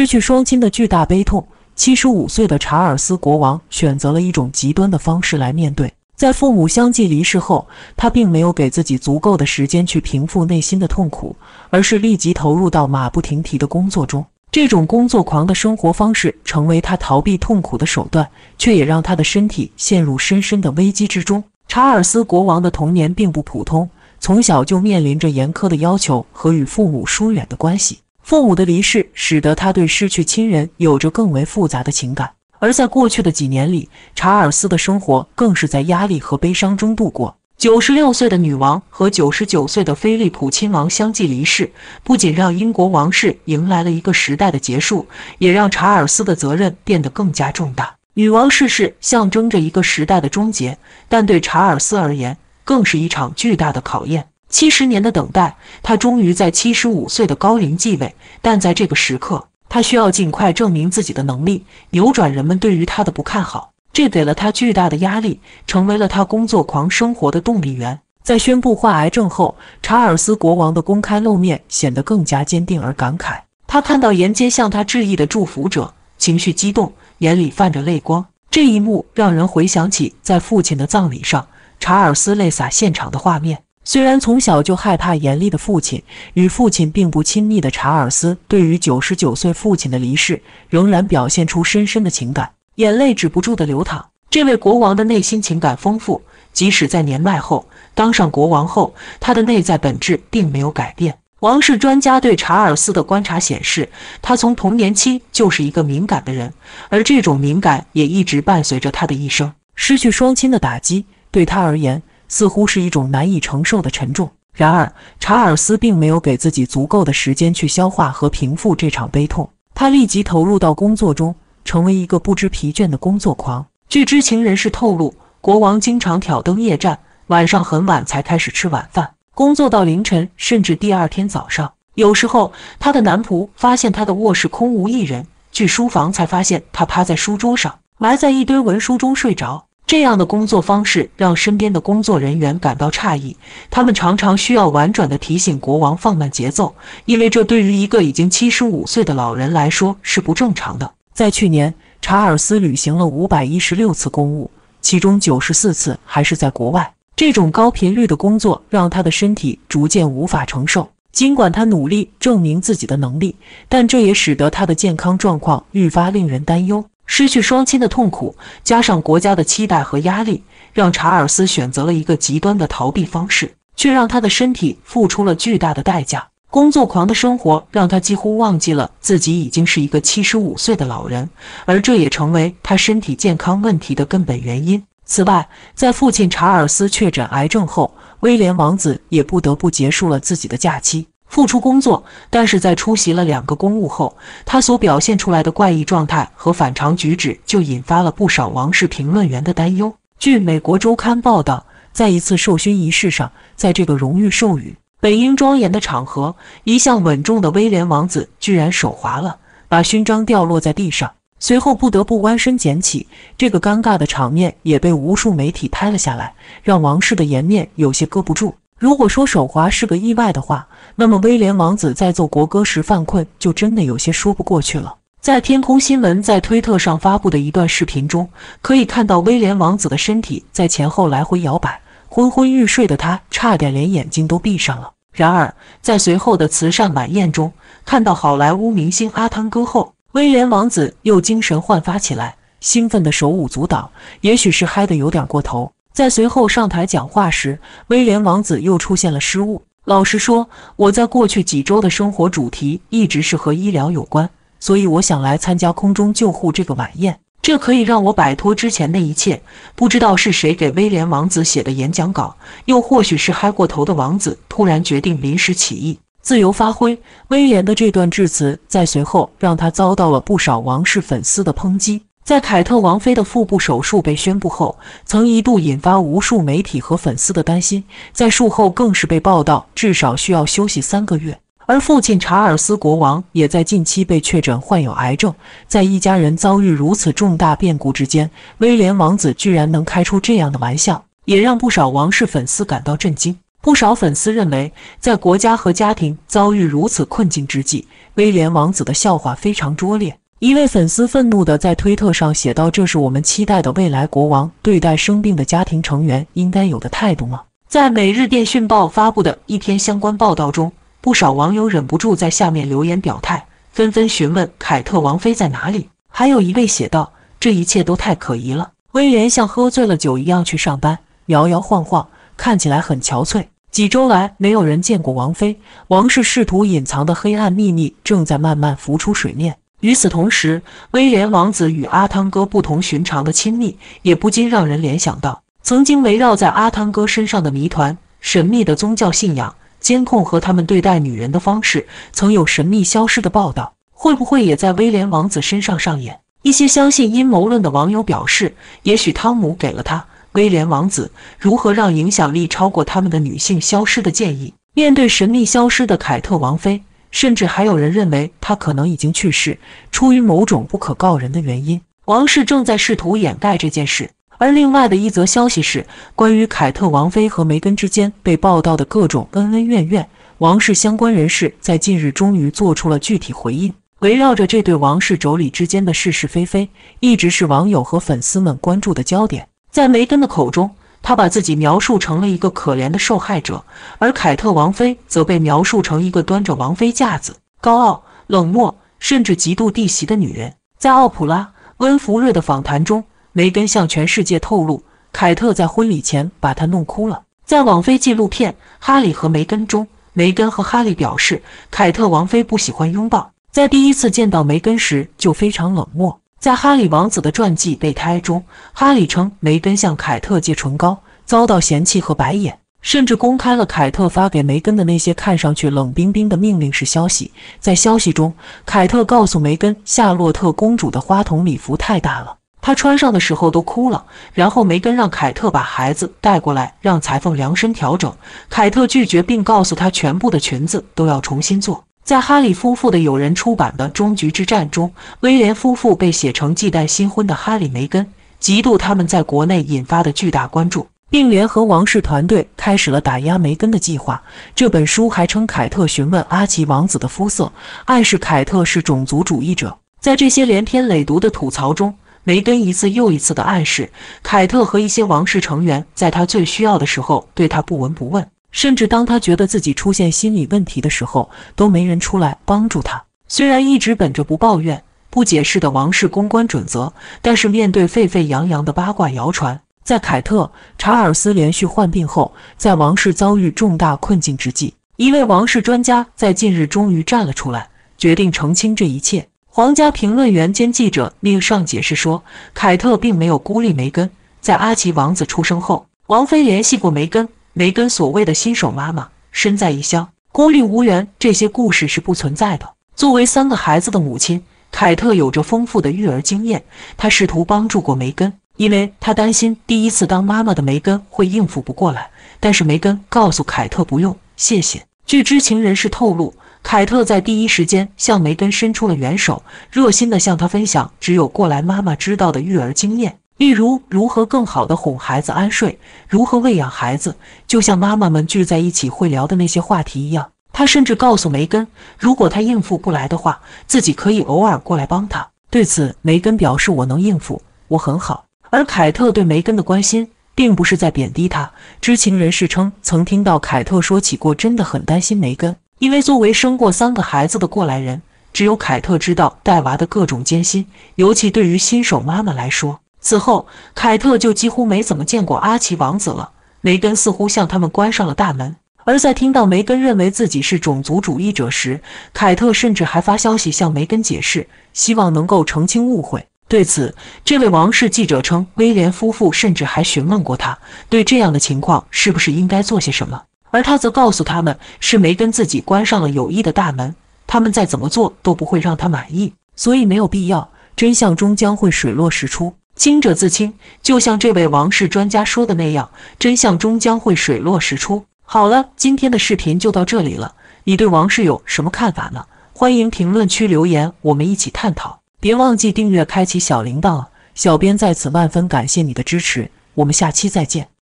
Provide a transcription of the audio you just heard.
失去双亲的巨大悲痛，七十五岁的查尔斯国王选择了一种极端的方式来面对。在父母相继离世后，他并没有给自己足够的时间去平复内心的痛苦，而是立即投入到马不停蹄的工作中。这种工作狂的生活方式成为他逃避痛苦的手段，却也让他的身体陷入深深的危机之中。查尔斯国王的童年并不普通，从小就面临着严苛的要求和与父母疏远的关系。父母的离世使得他对失去亲人有着更为复杂的情感，而在过去的几年里，查尔斯的生活更是在压力和悲伤中度过。九十六岁的女王和九十九岁的菲利普亲王相继离世，不仅让英国王室迎来了一个时代的结束，也让查尔斯的责任变得更加重大。女王逝世象征着一个时代的终结，但对查尔斯而言，更是一场巨大的考验。七十年的等待，他终于在七十五岁的高龄继位，但在这个时刻，他需要尽快证明自己的能力，扭转人们对于他的不看好。这给了他巨大的压力，成为了他工作狂生活的动力源。在宣布患癌症后，查尔斯国王的公开露面显得更加坚定而感慨。他看到沿街向他致意的祝福者，情绪激动，眼里泛着泪光。这一幕让人回想起在父亲的葬礼上，查尔斯泪洒现场的画面。虽然从小就害怕严厉的父亲，与父亲并不亲密的查尔斯，对于九十九岁父亲的离世，仍然表现出深深的情感，眼泪止不住地流淌。这位国王的内心情感丰富，即使在年迈后当上国王后，他的内在本质并没有改变。王室专家对查尔斯的观察显示，他从童年期就是一个敏感的人，而这种敏感也一直伴随着他的一生。失去双亲的打击，对他而言。似乎是一种难以承受的沉重。然而，查尔斯并没有给自己足够的时间去消化和平复这场悲痛。他立即投入到工作中，成为一个不知疲倦的工作狂。据知情人士透露，国王经常挑灯夜战，晚上很晚才开始吃晚饭，工作到凌晨，甚至第二天早上。有时候，他的男仆发现他的卧室空无一人，去书房才发现他趴在书桌上，埋在一堆文书中睡着。这样的工作方式让身边的工作人员感到诧异，他们常常需要婉转地提醒国王放慢节奏，因为这对于一个已经七十五岁的老人来说是不正常的。在去年，查尔斯履行了五百一十六次公务，其中九十四次还是在国外。这种高频率的工作让他的身体逐渐无法承受。尽管他努力证明自己的能力，但这也使得他的健康状况愈发令人担忧。失去双亲的痛苦，加上国家的期待和压力，让查尔斯选择了一个极端的逃避方式，却让他的身体付出了巨大的代价。工作狂的生活让他几乎忘记了自己已经是一个七十五岁的老人，而这也成为他身体健康问题的根本原因。此外，在父亲查尔斯确诊癌症后，威廉王子也不得不结束了自己的假期。付出工作，但是在出席了两个公务后，他所表现出来的怪异状态和反常举止就引发了不少王室评论员的担忧。据美国周刊报道，在一次授勋仪式上，在这个荣誉授予本应庄严的场合，一向稳重的威廉王子居然手滑了，把勋章掉落在地上，随后不得不弯身捡起。这个尴尬的场面也被无数媒体拍了下来，让王室的颜面有些搁不住。如果说手滑是个意外的话，那么威廉王子在奏国歌时犯困就真的有些说不过去了。在天空新闻在推特上发布的一段视频中，可以看到威廉王子的身体在前后来回摇摆，昏昏欲睡的他差点连眼睛都闭上了。然而，在随后的慈善晚宴中，看到好莱坞明星阿汤哥后，威廉王子又精神焕发起来，兴奋的手舞足蹈，也许是嗨得有点过头。在随后上台讲话时，威廉王子又出现了失误。老实说，我在过去几周的生活主题一直是和医疗有关，所以我想来参加空中救护这个晚宴，这可以让我摆脱之前的一切。不知道是谁给威廉王子写的演讲稿，又或许是嗨过头的王子突然决定临时起意，自由发挥。威廉的这段致辞在随后让他遭到了不少王室粉丝的抨击。在凯特王妃的腹部手术被宣布后，曾一度引发无数媒体和粉丝的担心。在术后更是被报道至少需要休息三个月。而父亲查尔斯国王也在近期被确诊患有癌症。在一家人遭遇如此重大变故之间，威廉王子居然能开出这样的玩笑，也让不少王室粉丝感到震惊。不少粉丝认为，在国家和家庭遭遇如此困境之际，威廉王子的笑话非常拙劣。一位粉丝愤怒的在推特上写道：“这是我们期待的未来国王对待生病的家庭成员应该有的态度吗？”在每日电讯报发布的一篇相关报道中，不少网友忍不住在下面留言表态，纷纷询问凯特王妃在哪里。还有一位写道：“这一切都太可疑了，威廉像喝醉了酒一样去上班，摇摇晃晃，看起来很憔悴。几周来，没有人见过王妃，王室试图隐藏的黑暗秘密正在慢慢浮出水面。”与此同时，威廉王子与阿汤哥不同寻常的亲密，也不禁让人联想到曾经围绕在阿汤哥身上的谜团：神秘的宗教信仰、监控和他们对待女人的方式，曾有神秘消失的报道，会不会也在威廉王子身上上演？一些相信阴谋论的网友表示，也许汤姆给了他威廉王子如何让影响力超过他们的女性消失的建议。面对神秘消失的凯特王妃。甚至还有人认为他可能已经去世，出于某种不可告人的原因，王室正在试图掩盖这件事。而另外的一则消息是，关于凯特王妃和梅根之间被报道的各种恩恩怨怨，王室相关人士在近日终于做出了具体回应。围绕着这对王室妯娌之间的是是非非，一直是网友和粉丝们关注的焦点。在梅根的口中。他把自己描述成了一个可怜的受害者，而凯特王妃则被描述成一个端着王妃架子、高傲冷漠，甚至极度地媳的女人。在奥普拉·温弗瑞的访谈中，梅根向全世界透露，凯特在婚礼前把她弄哭了。在网飞纪录片《哈利和梅根》中，梅根和哈利表示，凯特王妃不喜欢拥抱，在第一次见到梅根时就非常冷漠。在哈利王子的传记备胎中，哈利称梅根向凯特借唇膏遭到嫌弃和白眼，甚至公开了凯特发给梅根的那些看上去冷冰冰的命令式消息。在消息中，凯特告诉梅根，夏洛特公主的花筒礼服太大了，她穿上的时候都哭了。然后梅根让凯特把孩子带过来，让裁缝量身调整。凯特拒绝，并告诉她全部的裙子都要重新做。在哈里夫妇的友人出版的《终局之战》中，威廉夫妇被写成忌惮新婚的哈里梅根，嫉妒他们在国内引发的巨大关注，并联合王室团队开始了打压梅根的计划。这本书还称凯特询问阿奇王子的肤色，暗示凯特是种族主义者。在这些连篇累牍的吐槽中，梅根一次又一次地暗示凯特和一些王室成员，在他最需要的时候对他不闻不问。甚至当他觉得自己出现心理问题的时候，都没人出来帮助他。虽然一直本着不抱怨、不解释的王室公关准则，但是面对沸沸扬扬的八卦谣传，在凯特、查尔斯连续患病后，在王室遭遇重大困境之际，一位王室专家在近日终于站了出来，决定澄清这一切。皇家评论员兼记者 n 尚上解释说，凯特并没有孤立梅根，在阿奇王子出生后，王妃联系过梅根。梅根所谓的新手妈妈，身在异乡，孤立无援，这些故事是不存在的。作为三个孩子的母亲，凯特有着丰富的育儿经验，她试图帮助过梅根，因为她担心第一次当妈妈的梅根会应付不过来。但是梅根告诉凯特不用，谢谢。据知情人士透露，凯特在第一时间向梅根伸出了援手，热心地向她分享只有过来妈妈知道的育儿经验。例如，如何更好地哄孩子安睡，如何喂养孩子，就像妈妈们聚在一起会聊的那些话题一样。他甚至告诉梅根，如果他应付不来的话，自己可以偶尔过来帮他。对此，梅根表示：“我能应付，我很好。”而凯特对梅根的关心，并不是在贬低他。知情人士称，曾听到凯特说起过，真的很担心梅根，因为作为生过三个孩子的过来人，只有凯特知道带娃的各种艰辛，尤其对于新手妈妈来说。此后，凯特就几乎没怎么见过阿奇王子了。梅根似乎向他们关上了大门。而在听到梅根认为自己是种族主义者时，凯特甚至还发消息向梅根解释，希望能够澄清误会。对此，这位王室记者称，威廉夫妇甚至还询问过他对这样的情况是不是应该做些什么，而他则告诉他们是梅根自己关上了友谊的大门，他们再怎么做都不会让他满意，所以没有必要。真相终将会水落石出。清者自清，就像这位王氏专家说的那样，真相终将会水落石出。好了，今天的视频就到这里了。你对王氏有什么看法呢？欢迎评论区留言，我们一起探讨。别忘记订阅、开启小铃铛小编在此万分感谢你的支持，我们下期再见。